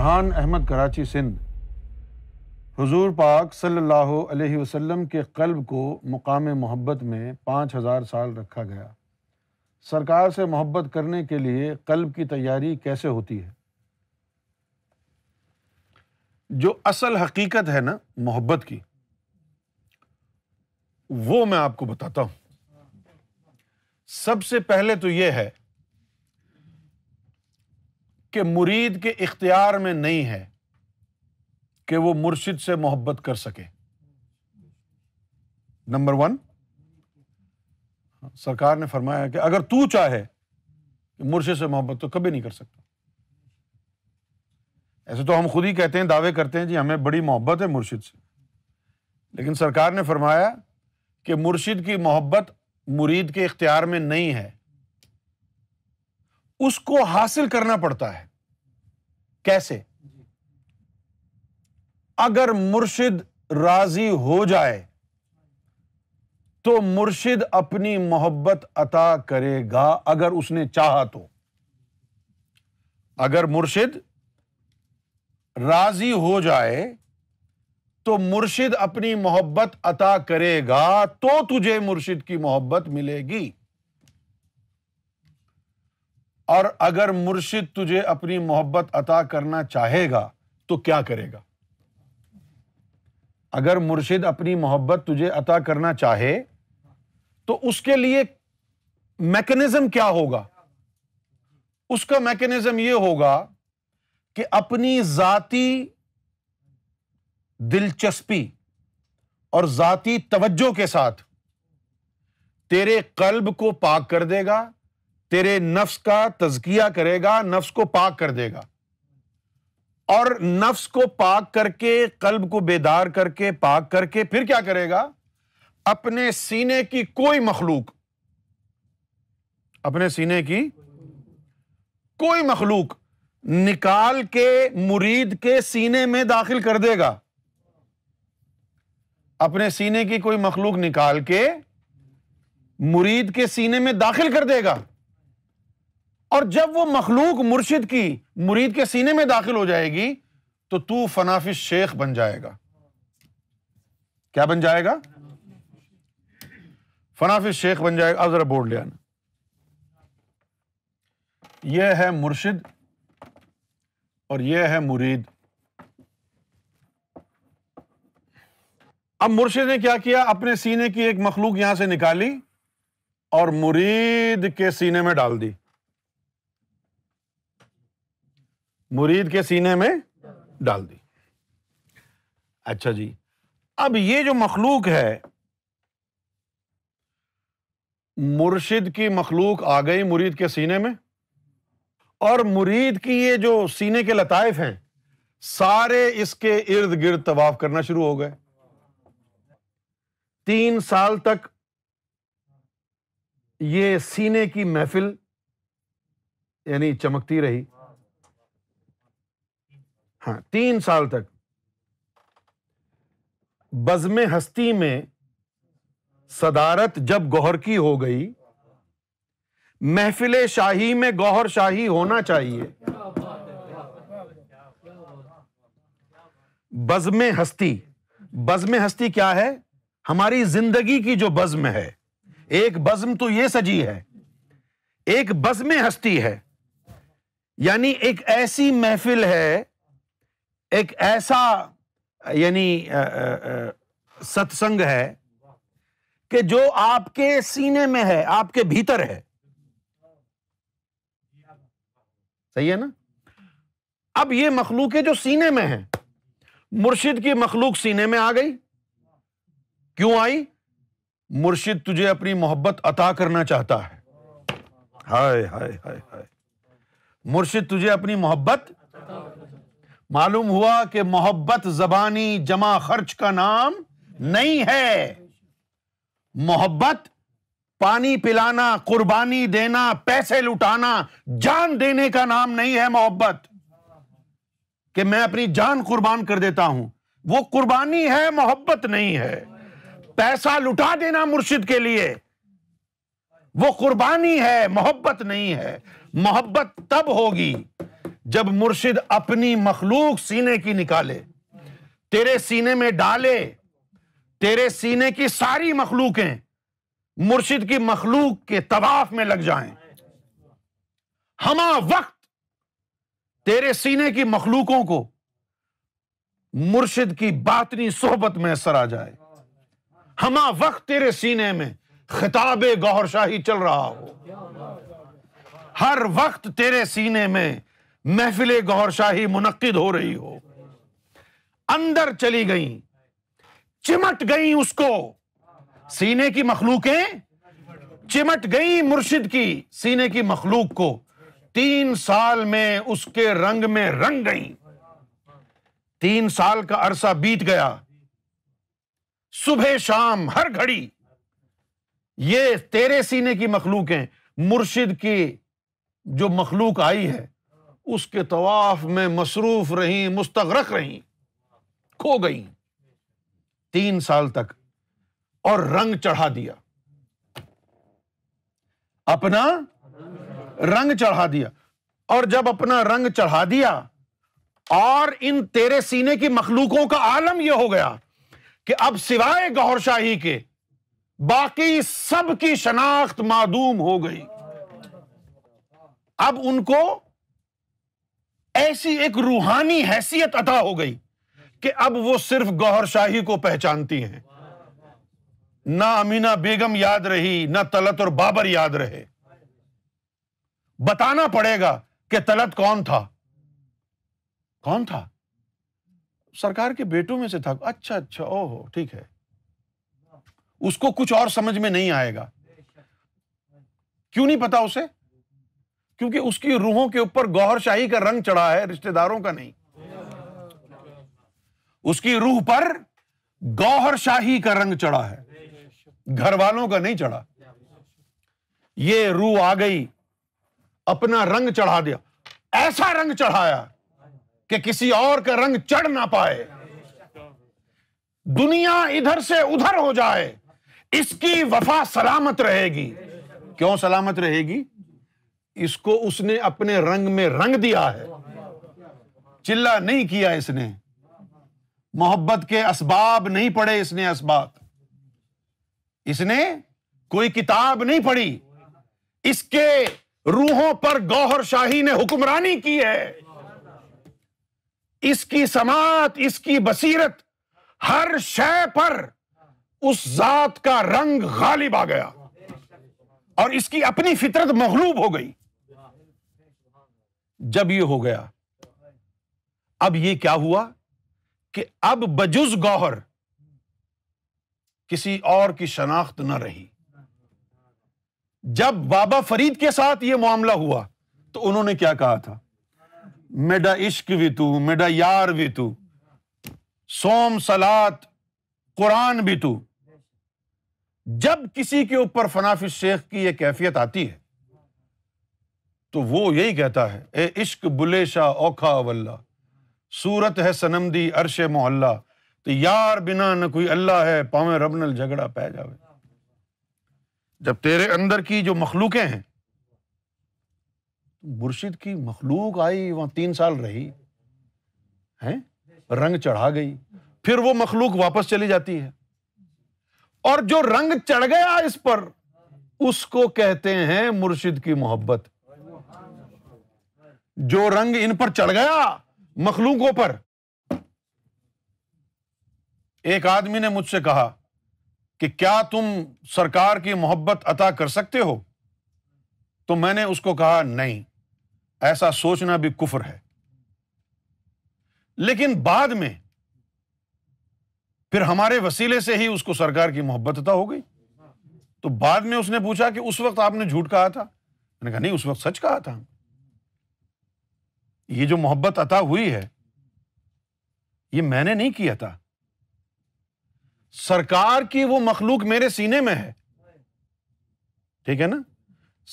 फरहान अहमद कराची सिंध हुजूर पाक सल्लल्लाहु अलैहि वसल्लम के कल्ब को मुकाम मोहब्बत में पाँच हज़ार साल रखा गया सरकार से मोहब्बत करने के लिए कल्ब की तैयारी कैसे होती है जो असल हकीकत है ना मोहब्बत की वो मैं आपको बताता हूँ सबसे पहले तो ये है कि मुरीद के इख्तियार में नहीं है कि वो मुर्शिद से मोहब्बत कर सके नंबर वन सरकार ने फरमाया कि अगर तू चाहे कि मुर्शिद से मोहब्बत तो कभी नहीं कर सकता ऐसे तो हम खुद ही कहते हैं दावे करते हैं जी हमें बड़ी मोहब्बत है मुर्शिद से लेकिन सरकार ने फरमाया कि मुर्शिद की मोहब्बत मुरीद के इख्तियार में नहीं है उसको हासिल करना पड़ता है कैसे अगर मुर्शिद राजी हो जाए तो मुर्शिद अपनी मोहब्बत अता करेगा अगर उसने चाहा तो अगर मुर्शिद राजी हो जाए तो मुर्शिद अपनी मोहब्बत अता करेगा तो तुझे मुर्शिद की मोहब्बत मिलेगी और अगर मुर्शिद तुझे अपनी मोहब्बत अता करना चाहेगा तो क्या करेगा अगर मुर्शिद अपनी मोहब्बत तुझे अता करना चाहे तो उसके लिए मैकेनिज्म क्या होगा उसका मैकेनिज्म यह होगा कि अपनी जाति दिलचस्पी और जाति तवज्जो के साथ तेरे कल्ब को पाक कर देगा तेरे नफ्स का तजकिया करेगा नफ्स को पाक कर देगा और नफ्स को पाक करके कल्ब को बेदार करके पाक करके फिर क्या करेगा अपने सीने की कोई मखलूक अपने सीने की कोई मखलूक निकाल के मुरीद के सीने में दाखिल कर देगा अपने सीने की कोई मखलूक निकाल के मुरीद के सीने में दाखिल कर देगा और जब वो मखलूक मुर्शिद की मुरीद के सीने में दाखिल हो जाएगी तो तू फनाफिस शेख बन जाएगा क्या बन जाएगा फनाफिस शेख बन जाएगा अब जरा बोर्ड ले आना यह है मुर्शिद और यह है मुरीद अब मुर्शिद ने क्या किया अपने सीने की एक मखलूक यहां से निकाली और मुरीद के सीने में डाल दी मुरीद के सीने में डाल दी अच्छा जी अब ये जो मखलूक है मुर्शिद की मखलूक आ गई मुरीद के सीने में और मुरीद की ये जो सीने के लताइफ हैं सारे इसके इर्द गिर्द तवाफ करना शुरू हो गए तीन साल तक ये सीने की महफिल यानी चमकती रही हाँ तीन साल तक बज़म हस्ती में सदारत जब गौहर की हो गई महफिल शाही में गौहर शाही होना चाहिए बज़म हस्ती बज़म हस्ती क्या है हमारी जिंदगी की जो बज़म है एक बज़म तो ये सजी है एक बज़म हस्ती है यानी एक ऐसी महफिल है एक ऐसा यानी सत्संग है कि जो आपके सीने में है आपके भीतर है सही है ना अब ये मखलूक है जो सीने में है मुर्शिद की मखलूक सीने में आ गई क्यों आई मुर्शिद तुझे अपनी मोहब्बत अता करना चाहता है हाय हाय हाय हाय मुर्शिद तुझे अपनी मोहब्बत मालूम हुआ कि मोहब्बत जबानी जमा खर्च का नाम नहीं है मोहब्बत पानी पिलाना कुर्बानी देना पैसे लुटाना जान देने का नाम नहीं है मोहब्बत कि मैं अपनी जान कुर्बान कर देता हूं वो कुर्बानी है मोहब्बत नहीं है पैसा लुटा देना मुर्शिद के लिए वो कुर्बानी है मोहब्बत नहीं है मोहब्बत तब होगी जब मुर्शिद अपनी मखलूक सीने की निकाले तेरे सीने में डाले तेरे सीने की सारी मखलूकें मुर्शिद की मखलूक के तवाफ में लग जाएं हमा वक्त तेरे सीने की मखलूकों को मुर्शिद की बातनी सोहबत में असर आ जाए हमा वक्त तेरे सीने में खिताब गौर शाही चल रहा हो हर वक्त तेरे सीने में महफिल गौरशाही मुनद हो रही हो अंदर चली गई चिमट गई उसको सीने की मखलूकें चिमट गई मुर्शिद की सीने की मखलूक को तीन साल में उसके रंग में रंग गई तीन साल का अरसा बीत गया सुबह शाम हर घड़ी ये तेरे सीने की मखलूक हैं मुर्शिद की जो मखलूक आई है उसके तवाफ में मसरूफ़ रही मुस्तरक रही खो गई तीन साल तक और रंग चढ़ा दिया अपना रंग चढ़ा दिया और जब अपना रंग चढ़ा दिया और इन तेरे सीने की मखलूकों का आलम यह हो गया कि अब सिवाय गौरशाही के बाकी सबकी शनाख्त मादूम हो गई अब उनको ऐसी एक रूहानी हैसियत अदा हो गई कि अब वो सिर्फ गौहर शाही को पहचानती हैं ना अमीना बेगम याद रही ना तलत और बाबर याद रहे बताना पड़ेगा कि तलत कौन था कौन था सरकार के बेटों में से था अच्छा अच्छा ओहो ठीक है उसको कुछ और समझ में नहीं आएगा क्यों नहीं पता उसे क्योंकि उसकी रूहों के ऊपर गौहरशाही का रंग चढ़ा है रिश्तेदारों का नहीं उसकी रूह पर गौहरशाही का रंग चढ़ा है घर वालों का नहीं चढ़ा ये रूह आ गई अपना रंग चढ़ा दिया ऐसा रंग चढ़ाया कि किसी और का रंग चढ़ ना पाए दुनिया इधर से उधर हो जाए इसकी वफा सलामत रहेगी क्यों सलामत रहेगी इसको उसने अपने रंग में रंग दिया है चिल्ला नहीं किया इसने मोहब्बत के असबाब नहीं पढ़े इसने असबाब इसने कोई किताब नहीं पढ़ी इसके रूहों पर गौहर शाही ने हुक्मरानी की है इसकी समात इसकी बसीरत हर शय पर उस जात का रंग गालिब आ गया और इसकी अपनी फितरत मखलूब हो गई जब ये हो गया अब ये क्या हुआ कि अब बजुज गौहर किसी और की शनाख्त न रही जब बाबा फरीद के साथ ये मामला हुआ तो उन्होंने क्या कहा था मेडा इश्क भी तू मेडा यार भी तू सोम सलात कुरान भी तू जब किसी के ऊपर फनाफी शेख की यह कैफियत आती है तो वो यही कहता है ए इश्क बुले शाह औखा वल्ला सूरत है सनम दी अरश मोहल्ला तो यार बिना न कोई अल्लाह है पावे रब नल झगड़ा पै जावे जब तेरे अंदर की जो मखलूकें हैं तो मुर्शिद की मखलूक आई वहां तीन साल रही है रंग चढ़ा गई फिर वो मखलूक वापस चली जाती है और जो रंग चढ़ गया इस पर उसको कहते हैं मुर्शिद की मोहब्बत जो रंग इन पर चढ़ गया मखलूकों पर एक आदमी ने मुझसे कहा कि क्या तुम सरकार की मोहब्बत अता कर सकते हो तो मैंने उसको कहा नहीं ऐसा सोचना भी कुफर है लेकिन बाद में फिर हमारे वसीले से ही उसको सरकार की मोहब्बत अता हो गई तो बाद में उसने पूछा कि उस वक्त आपने झूठ कहा था मैंने कहा नहीं उस वक्त सच कहा था ये जो मोहब्बत अता हुई है ये मैंने नहीं किया था सरकार की वो मखलूक मेरे सीने में है ठीक है ना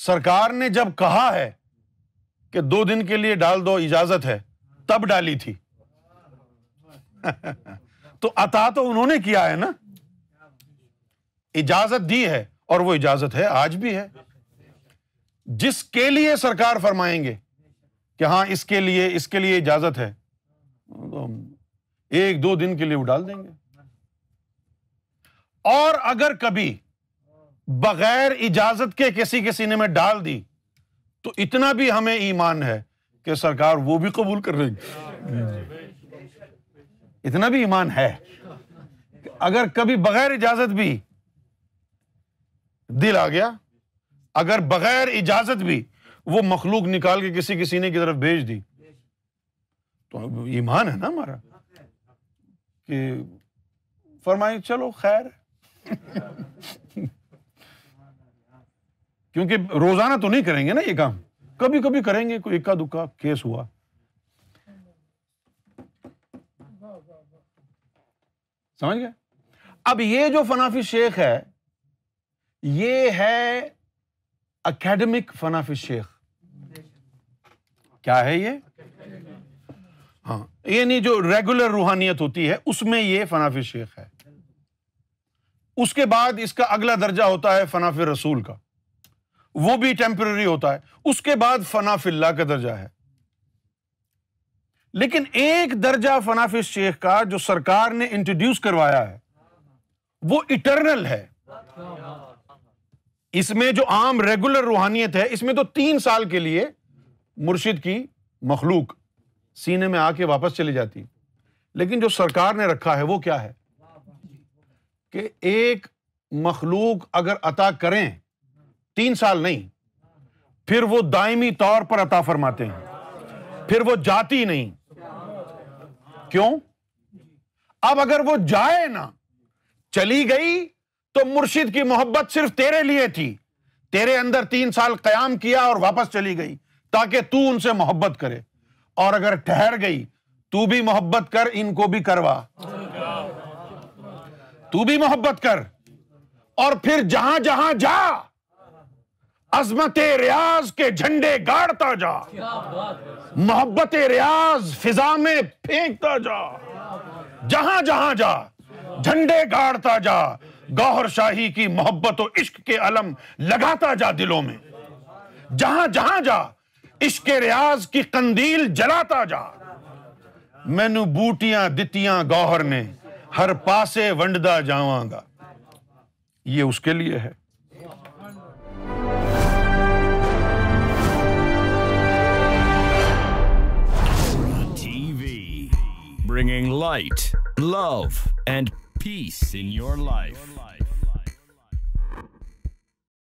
सरकार ने जब कहा है कि दो दिन के लिए डाल दो इजाजत है तब डाली थी तो अता तो उन्होंने किया है ना इजाजत दी है और वो इजाजत है आज भी है जिसके लिए सरकार फरमाएंगे कि हाँ इसके लिए इसके लिए इजाजत है तो हम एक दो दिन के लिए वो डाल देंगे और अगर कभी बगैर इजाजत के किसी के सीने में डाल दी तो इतना भी हमें ईमान है कि सरकार वो भी कबूल कर लेगी इतना भी ईमान है अगर कभी बगैर इजाजत भी दिल आ गया अगर बगैर इजाजत भी वो मखलूक निकाल के किसी किसी ने की तरफ भेज दी तो ईमान है ना हमारा कि फरमाए चलो खैर क्योंकि रोजाना तो नहीं करेंगे ना ये काम कभी कभी करेंगे कोई इक्का दुक्का केस हुआ समझ गए अब ये जो फनाफी शेख है ये है एकेडमिक फनाफी शेख क्या है ये हाँ यानी जो रेगुलर रूहानियत होती है उसमें ये फनाफी शेख है उसके बाद इसका अगला दर्जा होता है फनाफिर रसूल का वो भी टेम्प्ररी होता है उसके बाद फनाफिल्ला का दर्जा है लेकिन एक दर्जा फनाफी शेख का जो सरकार ने इंट्रोड्यूस करवाया है वो इटरनल है इसमें जो आम रेगुलर रूहानियत है इसमें तो तीन साल के लिए मुर्शिद की मखलूक सीने में आके वापस चली जाती लेकिन जो सरकार ने रखा है वो क्या है कि एक मखलूक अगर अता करें तीन साल नहीं फिर वो दायमी तौर पर अता फरमाते हैं फिर वो जाती नहीं क्यों अब अगर वो जाए ना चली गई तो मुर्शिद की मोहब्बत सिर्फ तेरे लिए थी तेरे अंदर तीन साल क्याम किया और वापस चली गई ताकि तू उनसे मोहब्बत करे और अगर ठहर गई तू भी मोहब्बत कर इनको भी करवा तू भी मोहब्बत कर और फिर जहां जहां जा अजमत रियाज के झंडे गाड़ता जा मोहब्बत रियाज फिजा में फेंकता जा जहां जहां जा झंडे गाड़ता जा गौहर शाही की मोहब्बत और इश्क के अलम लगाता जा दिलों में जहां जहां जा इश्क रियाज की कंदील जलाता जा मैनू बूटियां दितियां गौहर ने हर पासे वंडदा जावांगा ये उसके लिए है bringing light, love, and peace in your life.